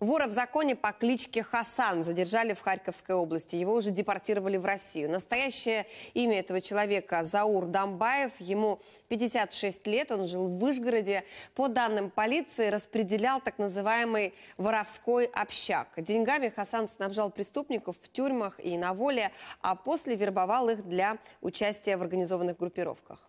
Вора в законе по кличке Хасан задержали в Харьковской области. Его уже депортировали в Россию. Настоящее имя этого человека Заур Дамбаев. Ему 56 лет. Он жил в Вышгороде. По данным полиции, распределял так называемый воровской общак. Деньгами Хасан снабжал преступников в тюрьмах и на воле, а после вербовал их для участия в организованных группировках.